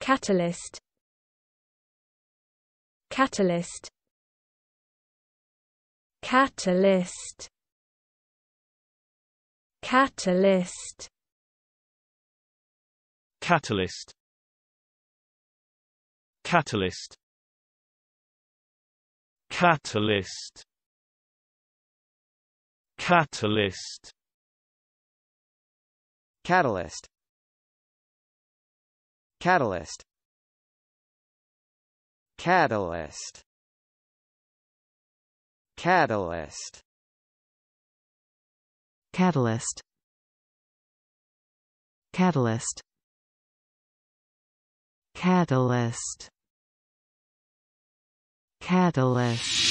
Catalyst Catalyst Catalyst Catalyst Catalyst Catalyst Catalyst Catalyst Catalyst Catalyst Catalyst Catalyst Catalyst Catalyst Catalyst Catalyst